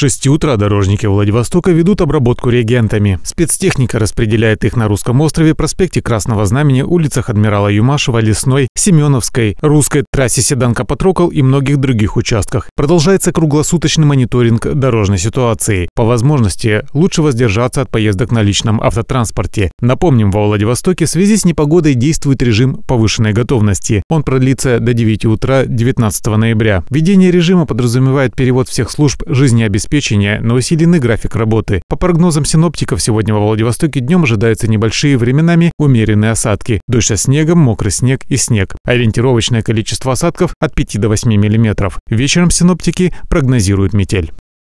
6 утра дорожники Владивостока ведут обработку реагентами. Спецтехника распределяет их на Русском острове, проспекте Красного Знамени, улицах Адмирала Юмашева, Лесной, Семеновской, Русской, трассе Седанка-Патрокол и многих других участках. Продолжается круглосуточный мониторинг дорожной ситуации. По возможности лучше воздержаться от поездок на личном автотранспорте. Напомним, во Владивостоке в связи с непогодой действует режим повышенной готовности. Он продлится до 9 утра 19 ноября. Введение режима подразумевает перевод всех служб жизнеобеспечения обеспечения, но усиленный график работы. По прогнозам синоптиков, сегодня во Владивостоке днем ожидаются небольшие временами умеренные осадки. Дождь со снегом, мокрый снег и снег. Ориентировочное количество осадков от 5 до 8 мм. Вечером синоптики прогнозируют метель.